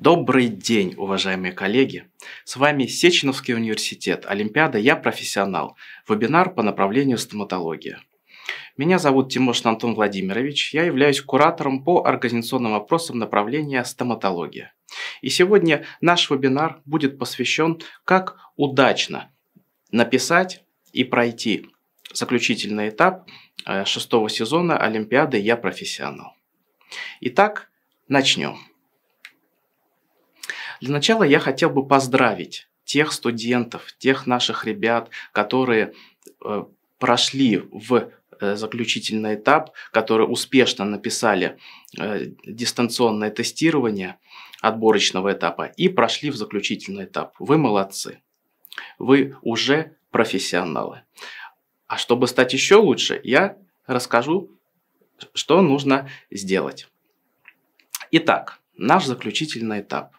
Добрый день, уважаемые коллеги! С вами Сеченовский университет, Олимпиада «Я профессионал», вебинар по направлению стоматология. Меня зовут Тимошин Антон Владимирович, я являюсь куратором по организационным вопросам направления стоматология. И сегодня наш вебинар будет посвящен, как удачно написать и пройти заключительный этап э, шестого сезона Олимпиады «Я профессионал». Итак, начнем. Для начала я хотел бы поздравить тех студентов, тех наших ребят, которые э, прошли в э, заключительный этап, которые успешно написали э, дистанционное тестирование отборочного этапа и прошли в заключительный этап. Вы молодцы. Вы уже профессионалы. А чтобы стать еще лучше, я расскажу, что нужно сделать. Итак, наш заключительный этап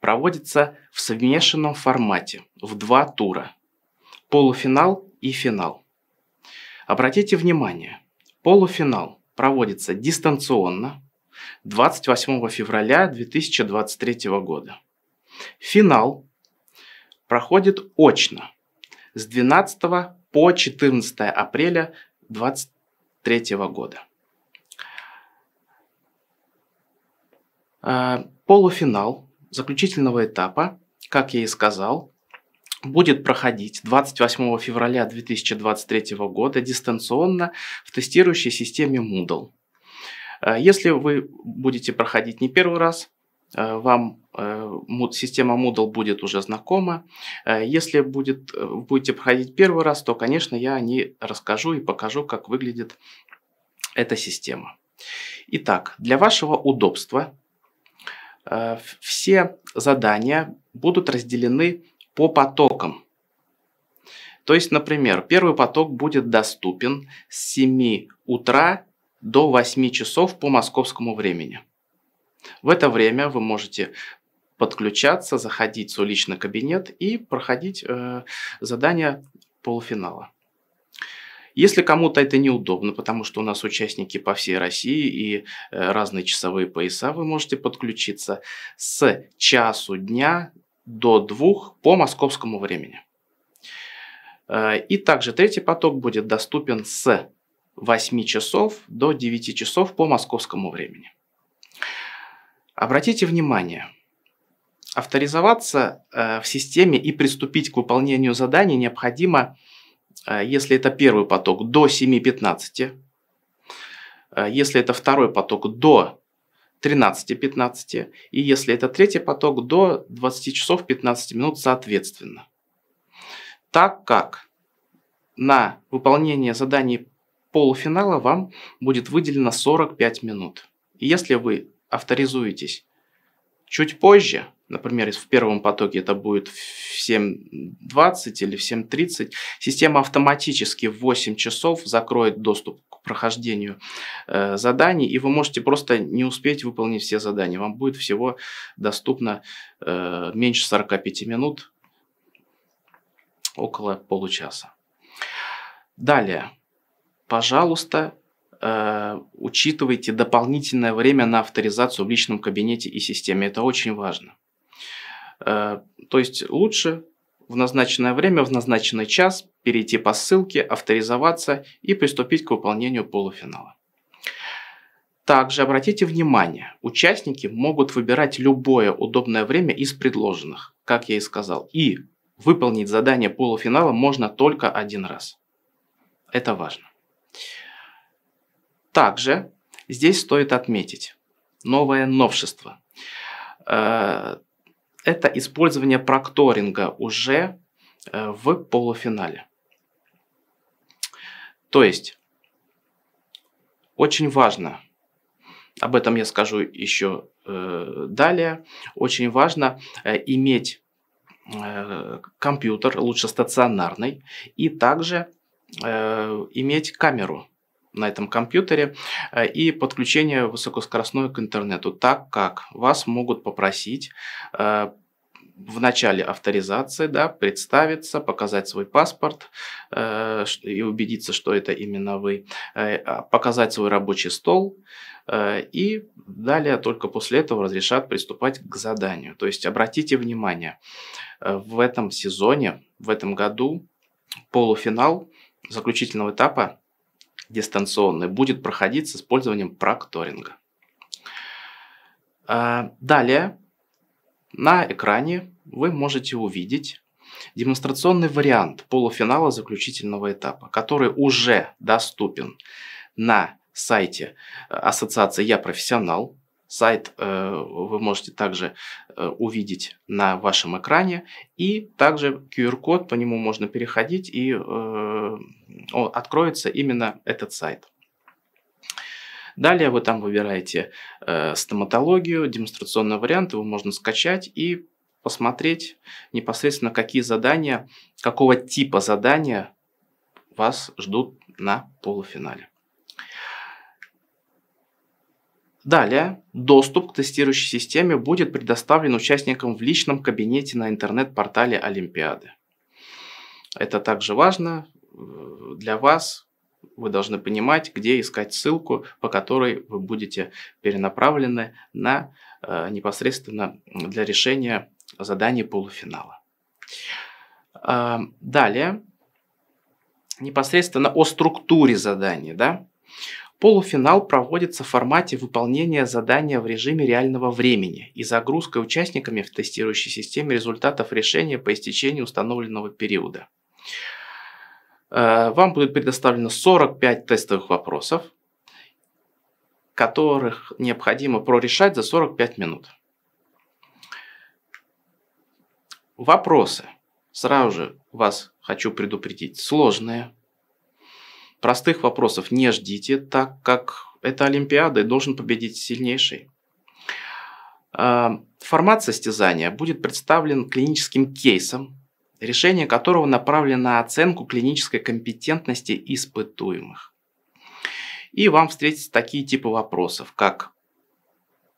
проводится в смешанном формате в два тура – полуфинал и финал. Обратите внимание, полуфинал проводится дистанционно 28 февраля 2023 года. Финал проходит очно с 12 по 14 апреля 2023 года. Э, полуфинал заключительного этапа, как я и сказал, будет проходить 28 февраля 2023 года дистанционно в тестирующей системе Moodle. Э, если вы будете проходить не первый раз, э, вам э, система Moodle будет уже знакома. Если будет, будете проходить первый раз, то, конечно, я не расскажу и покажу, как выглядит эта система. Итак, для вашего удобства Э, все задания будут разделены по потокам. То есть, например, первый поток будет доступен с 7 утра до 8 часов по московскому времени. В это время вы можете подключаться, заходить в свой личный кабинет и проходить э, задания полуфинала. Если кому-то это неудобно, потому что у нас участники по всей России и э, разные часовые пояса, вы можете подключиться с часу дня до двух по московскому времени. Э, и также третий поток будет доступен с 8 часов до 9 часов по московскому времени. Обратите внимание, авторизоваться э, в системе и приступить к выполнению заданий необходимо – а если это первый поток, до 7-15. А если это второй поток, до 13-15. И если это третий поток, до 20 часов 15 минут соответственно. Так как на выполнение заданий полуфинала вам будет выделено 45 минут. И если вы авторизуетесь чуть позже, Например, в первом потоке это будет в 7.20 или в 7.30. Система автоматически в 8 часов закроет доступ к прохождению э, заданий, и вы можете просто не успеть выполнить все задания. Вам будет всего доступно э, меньше 45 минут, около получаса. Далее, пожалуйста, э, учитывайте дополнительное время на авторизацию в личном кабинете и системе. Это очень важно. Э, то есть лучше в назначенное время, в назначенный час перейти по ссылке, авторизоваться и приступить к выполнению полуфинала. Также обратите внимание, участники могут выбирать любое удобное время из предложенных, как я и сказал, и выполнить задание полуфинала можно только один раз. Это важно. Также здесь стоит отметить новое новшество. Э, это использование прокторинга уже э, в полуфинале. То есть, очень важно, об этом я скажу еще э, далее, очень важно э, иметь компьютер, лучше стационарный, и также иметь камеру на этом компьютере э, и подключение высокоскоростное к интернету, так как вас могут попросить э, в начале авторизации да, представиться, показать свой паспорт э, и убедиться, что это именно вы, э, а, показать свой рабочий стол, э, и далее только после этого разрешат приступать к заданию. То есть обратите внимание, э, в этом сезоне, в этом году полуфинал заключительного этапа дистанционный, будет проходить с использованием прокторинга. А, далее на экране вы можете увидеть демонстрационный вариант полуфинала заключительного этапа, который уже доступен на сайте э, ассоциации «Я профессионал». Сайт э, вы можете также э, увидеть на вашем экране. И также QR-код, по нему можно переходить, и э, откроется именно этот сайт. Далее вы там выбираете э, стоматологию, демонстрационный вариант, его можно скачать и посмотреть непосредственно, какие задания, какого типа задания вас ждут на полуфинале. Далее, доступ к тестирующей системе будет предоставлен участникам в личном кабинете на интернет-портале Олимпиады. Это также важно э, для вас. Вы должны понимать, где искать ссылку, по которой вы будете перенаправлены на э, непосредственно для решения заданий полуфинала. Э, далее, непосредственно о структуре задания. Да? Полуфинал проводится в формате выполнения задания в режиме реального времени и загрузкой участниками в тестирующей системе результатов решения по истечении установленного периода. Э, вам будет предоставлено 45 тестовых вопросов, которых необходимо прорешать за 45 минут. Вопросы. Сразу же вас хочу предупредить. Сложные, Простых вопросов не ждите, так как это Олимпиада и должен победить сильнейший. А, формат состязания будет представлен клиническим кейсом, решение которого направлено на оценку клинической компетентности испытуемых. И вам встретятся такие типы вопросов, как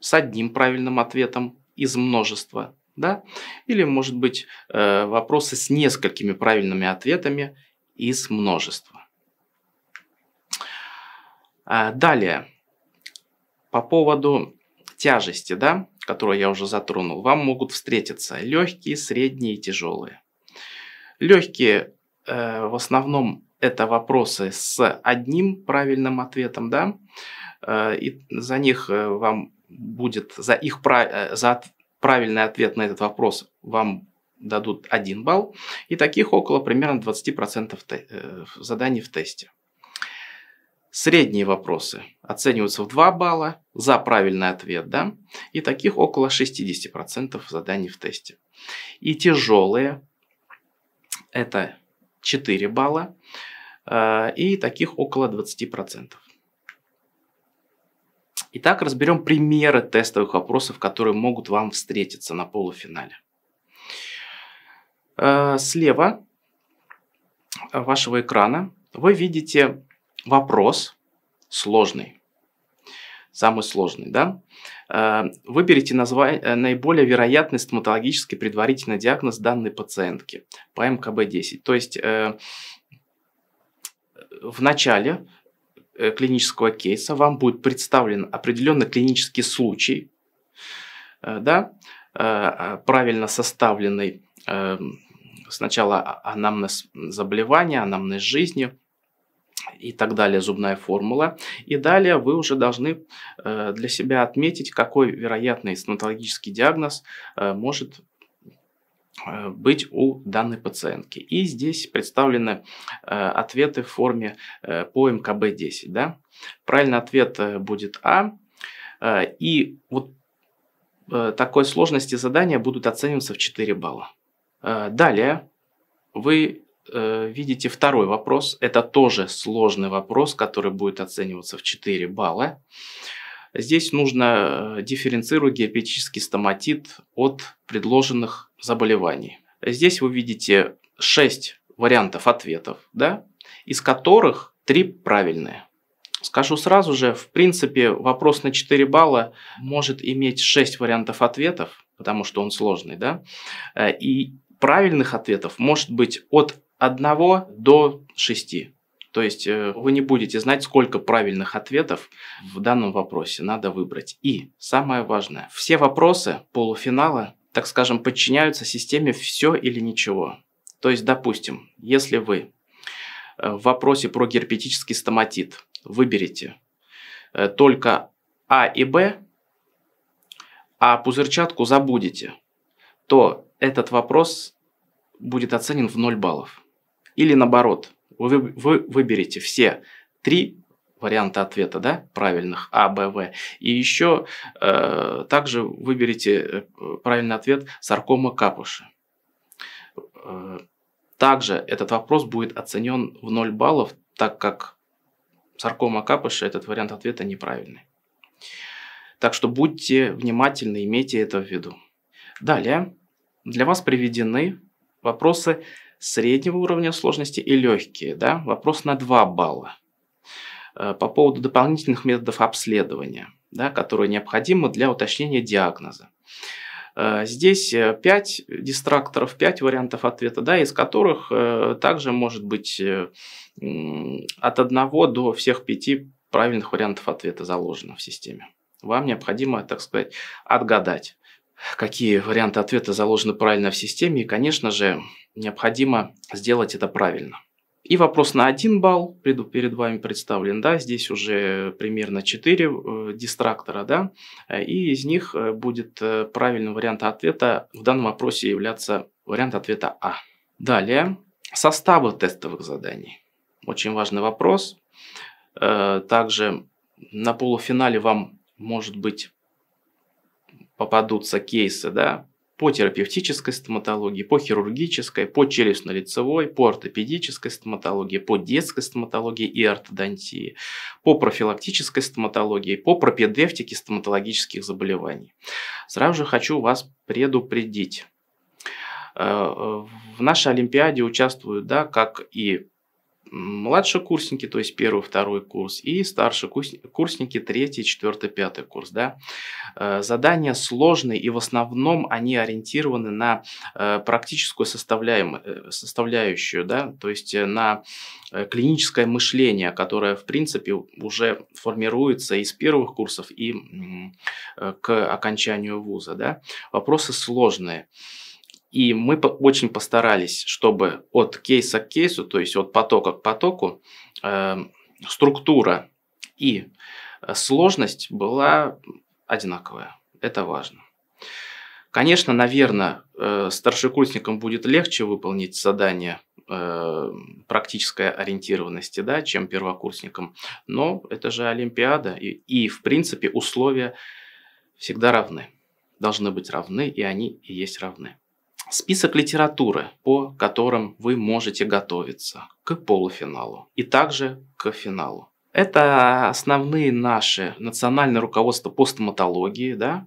с одним правильным ответом из множества, да? или, может быть, э, вопросы с несколькими правильными ответами из множества. А, далее, по поводу тяжести, да, которую я уже затронул, вам могут встретиться легкие, средние и тяжелые. Легкие э, в основном это вопросы с одним правильным ответом, да, э, и за них э, вам будет, за их э, за правильный ответ на этот вопрос вам дадут один балл, и таких около примерно 20% э, заданий в тесте. Средние вопросы оцениваются в 2 балла за правильный ответ, да? И таких около 60% заданий в тесте. И тяжелые – это 4 балла, э, и таких около 20%. Итак, разберем примеры тестовых вопросов, которые могут вам встретиться на полуфинале. Э, слева вашего экрана вы видите вопрос сложный. Самый сложный, да? Э, выберите назва... Э, наиболее вероятный стоматологический предварительный диагноз данной пациентки по МКБ-10. То есть э, в начале клинического кейса вам будет представлен определенный клинический случай, да, а правильно составленный сначала а-, анамнез заболевания, анамнез жизни, и так далее, зубная формула. И далее вы уже должны э, для себя отметить, какой вероятный стоматологический диагноз э, может э, быть у данной пациентки. И здесь представлены э, ответы в форме э, по МКБ-10. Да? Правильный ответ э, будет А. И вот такой сложности задания будут оцениваться в 4 балла. Далее вы Э, видите второй вопрос. Это тоже сложный вопрос, который будет оцениваться в 4 балла. Здесь нужно э, дифференцировать диабетический стоматит от предложенных заболеваний. Здесь вы видите 6 вариантов ответов, да, из которых 3 правильные. Скажу сразу же, в принципе, вопрос на 4 балла может иметь 6 вариантов ответов, потому что он сложный, да, э, и правильных ответов может быть от 1 до 6. То есть э, вы не будете знать, сколько правильных ответов в данном вопросе надо выбрать. И самое важное, все вопросы полуфинала, так скажем, подчиняются системе «все или ничего». То есть, допустим, если вы э, в вопросе про герпетический стоматит выберете э, только А и Б, а пузырчатку забудете, то этот вопрос будет оценен в 0 баллов. Или наоборот, вы, вы выберете все три варианта ответа, да, правильных А, Б, В. И еще э, также выберите э, правильный ответ саркома капуши. Э, также этот вопрос будет оценен в 0 баллов, так как саркома капуши этот вариант ответа неправильный. Так что будьте внимательны, имейте это в виду. Далее для вас приведены вопросы среднего уровня сложности и легкие. Да? Вопрос на 2 балла. Э, по поводу дополнительных методов обследования, да, которые необходимы для уточнения диагноза. Э, здесь 5 э, дистракторов, 5 вариантов ответа, да, из которых также может быть от 1 до всех 5 правильных вариантов ответа заложено в системе. Вам необходимо, так сказать, отгадать какие варианты ответа заложены правильно в системе, и, конечно же, необходимо сделать это правильно. И вопрос на 1 балл перед вами представлен, да, здесь уже примерно 4 э, дистрактора, да, и из них э, будет э, правильным вариант ответа в данном вопросе являться вариант ответа А. Далее, составы тестовых заданий. Очень важный вопрос. Также на полуфинале вам может быть попадутся кейсы, да, по терапевтической стоматологии, по хирургической, по челюстно-лицевой, по ортопедической стоматологии, по детской стоматологии и ортодонтии, по профилактической стоматологии, по пропедевтике стоматологических заболеваний. Сразу же хочу вас предупредить. Э, э, в нашей Олимпиаде участвуют, да, как и младшекурсники, то есть первый, второй курс, и старшекурсники, третий, четвертый, пятый курс. Да? Э, задания сложные, и в основном они ориентированы на э, практическую э, составляющую, да? то есть на клиническое мышление, которое, в принципе, уже формируется из первых курсов и к окончанию вуза. Да? Вопросы сложные. И мы очень постарались, чтобы от кейса к кейсу, то есть от потока к потоку, э, структура и э, сложность была одинаковая. Это важно. Конечно, наверное, э, старшекурсникам будет легче выполнить задание э, практической ориентированности, да, чем первокурсникам. Но это же Олимпиада, и, и в принципе условия всегда равны. Должны быть равны, и они и есть равны список литературы, по которым вы можете готовиться к полуфиналу и также к финалу. Это основные наши национальное руководство по стоматологии, да?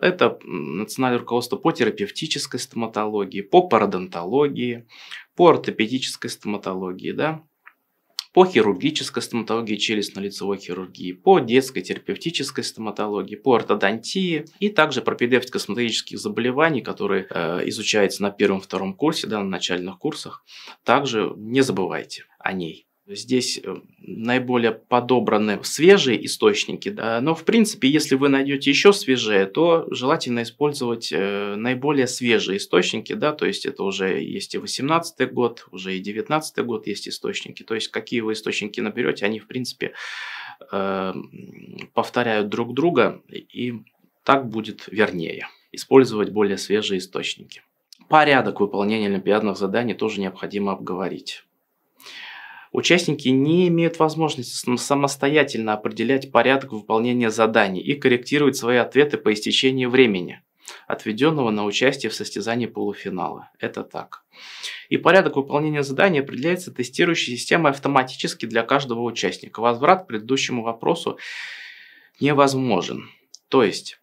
Это национальное руководство по терапевтической стоматологии, по пародонтологии, по ортопедической стоматологии, да? по хирургической стоматологии челюстно-лицевой хирургии, по детской терапевтической стоматологии, по ортодонтии и также пропедевтика стоматологических заболеваний, которые э, изучаются на первом-втором курсе, да, на начальных курсах. Также не забывайте о ней. Здесь э, наиболее подобраны свежие источники, да, но в принципе, если вы найдете еще свежее, то желательно использовать э, наиболее свежие источники, да, то есть это уже есть и 18 год, уже и 19 год есть источники, то есть какие вы источники наберете, они в принципе э, повторяют друг друга и так будет вернее использовать более свежие источники. Порядок выполнения олимпиадных заданий тоже необходимо обговорить. Участники не имеют возможности самостоятельно определять порядок выполнения заданий и корректировать свои ответы по истечении времени, отведенного на участие в состязании полуфинала. Это так. И порядок выполнения заданий определяется тестирующей системой автоматически для каждого участника. Возврат к предыдущему вопросу невозможен. То есть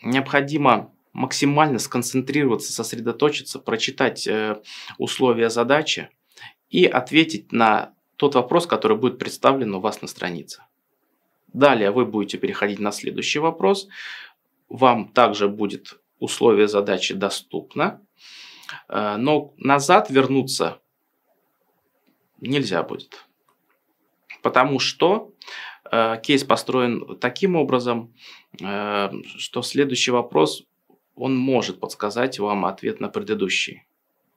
необходимо максимально сконцентрироваться, сосредоточиться, прочитать э, условия задачи, и ответить на тот вопрос, который будет представлен у вас на странице. Далее вы будете переходить на следующий вопрос. Вам также будет условие задачи доступно, э, но назад вернуться нельзя будет. Потому что э, кейс построен таким образом, э, что следующий вопрос, он может подсказать вам ответ на предыдущий.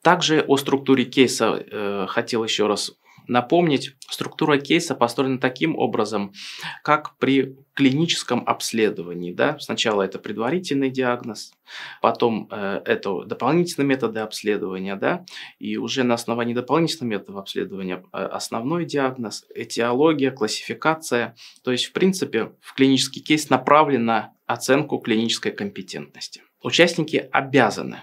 Также о структуре кейса э, хотел еще раз напомнить. Структура кейса построена таким образом, как при клиническом обследовании. Да? Сначала это предварительный диагноз, потом э, это дополнительные методы обследования, да? и уже на основании дополнительных методов обследования э, основной диагноз, этиология, классификация. То есть, в принципе, в клинический кейс направлен на оценку клинической компетентности. Участники обязаны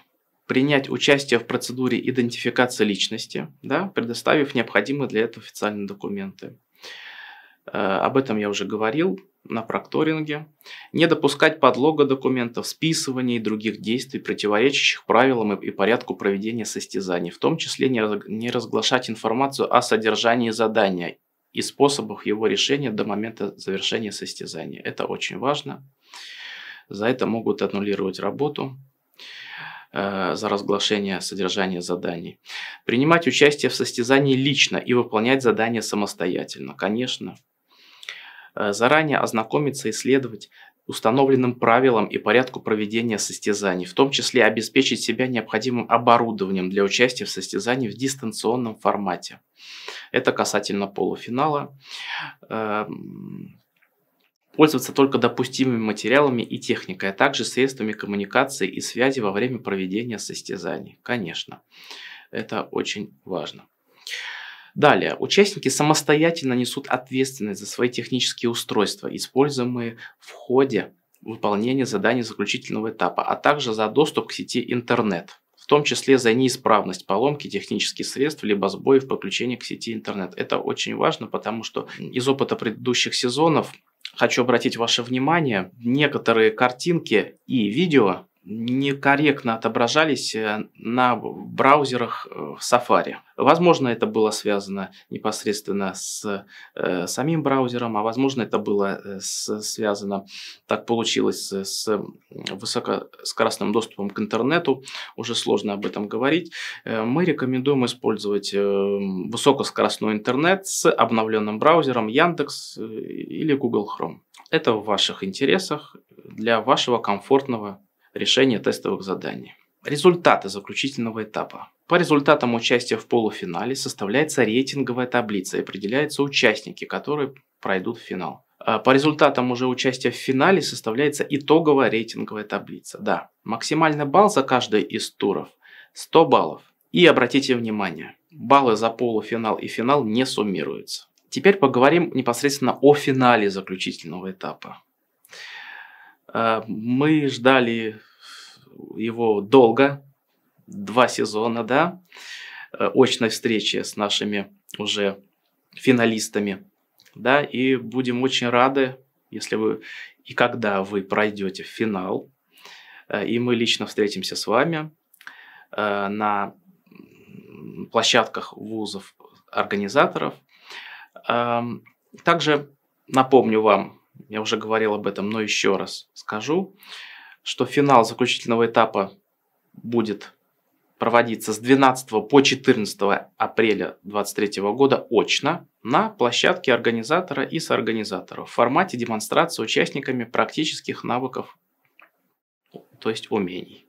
принять участие в процедуре идентификации личности, да, предоставив необходимые для этого официальные документы. Э, об этом я уже говорил на прокторинге. Не допускать подлога документов, списывания и других действий, противоречащих правилам и порядку проведения состязаний, в том числе не разглашать информацию о содержании задания и способах его решения до момента завершения состязания. Это очень важно. За это могут аннулировать работу. Э, за разглашение содержания заданий. Принимать участие в состязании лично и выполнять задания самостоятельно, конечно. Э, заранее ознакомиться и следовать установленным правилам и порядку проведения состязаний, в том числе обеспечить себя необходимым оборудованием для участия в состязании в дистанционном формате. Это касательно полуфинала. Эм, пользоваться только допустимыми материалами и техникой, а также средствами коммуникации и связи во время проведения состязаний. Конечно, это очень важно. Далее, участники самостоятельно несут ответственность за свои технические устройства, используемые в ходе выполнения заданий заключительного этапа, а также за доступ к сети интернет, в том числе за неисправность, поломки технических средств, либо сбои в подключении к сети интернет. Это очень важно, потому что из опыта предыдущих сезонов хочу обратить ваше внимание, некоторые картинки и видео некорректно отображались э, на браузерах э, в Safari. Возможно, это было связано непосредственно с э, самим браузером, а возможно, это было э, с, связано, так получилось, с, с высокоскоростным доступом к интернету. Уже сложно об этом говорить. Мы рекомендуем использовать высокоскоростной интернет с обновленным браузером Яндекс или Google Chrome. Это в ваших интересах для вашего комфортного решения тестовых заданий. Результаты заключительного этапа. По результатам участия в полуфинале составляется рейтинговая таблица и определяются участники, которые пройдут в финал. А по результатам уже участия в финале составляется итоговая рейтинговая таблица. Да, максимальный балл за каждый из туров 100 баллов. И обратите внимание, баллы за полуфинал и финал не суммируются. Теперь поговорим непосредственно о финале заключительного этапа. А, мы ждали его долго, два сезона, да, э, очной встречи с нашими уже финалистами, да, и будем очень рады, если вы и когда вы пройдете в финал, э, и мы лично встретимся с вами э, на площадках вузов организаторов. Эм, также напомню вам, я уже говорил об этом, но еще раз скажу, что финал заключительного этапа будет проводиться с 12 по 14 апреля 2023 года очно на площадке организатора и соорганизатора в формате демонстрации участниками практических навыков, то есть умений.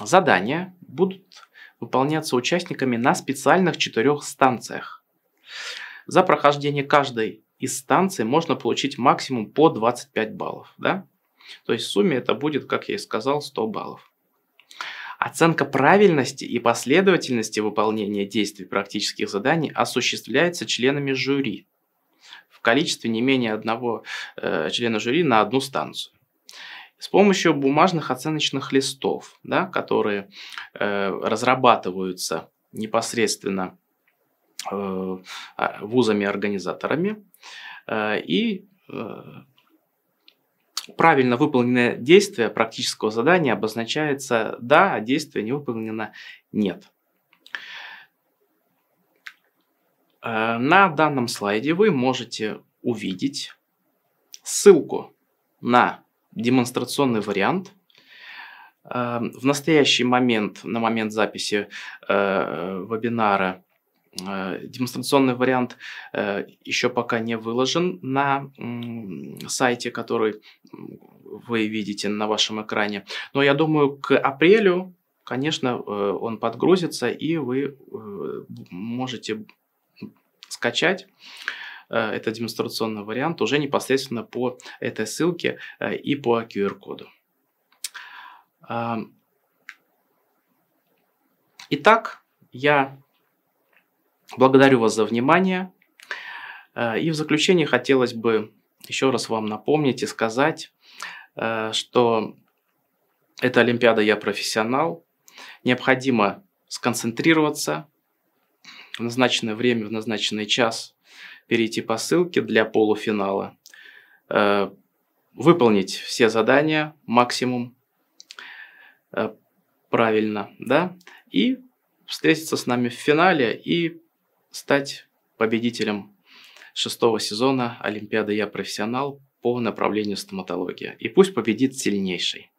Задания будут выполняться участниками на специальных четырех станциях. За прохождение каждой из станции можно получить максимум по 25 баллов. Да? То есть в сумме это будет, как я и сказал, 100 баллов. Оценка правильности и последовательности выполнения действий практических заданий осуществляется членами жюри в количестве не менее одного э, члена жюри на одну станцию с помощью бумажных оценочных листов, да, которые э, разрабатываются непосредственно Э, а, вузами-организаторами. Э, и э, правильно выполненное действие практического задания обозначается «да», а действие не выполнено «нет». На данном слайде вы можете увидеть ссылку на демонстрационный вариант. В настоящий момент, на момент записи вебинара, Э, демонстрационный вариант э, еще пока не выложен на сайте, который вы видите на вашем экране. Но я думаю, к апрелю, конечно, э, он подгрузится, и вы можете скачать этот демонстрационный вариант уже непосредственно по этой ссылке и по QR-коду. Эм. Итак, я Благодарю вас за внимание. Э, и в заключение хотелось бы еще раз вам напомнить и сказать, э, что эта Олимпиада «Я профессионал». Необходимо сконцентрироваться в назначенное время, в назначенный час, перейти по ссылке для полуфинала, э, выполнить все задания максимум правильно, да, и встретиться с нами в финале и стать победителем шестого сезона Олимпиады «Я профессионал» по направлению стоматология. И пусть победит сильнейший.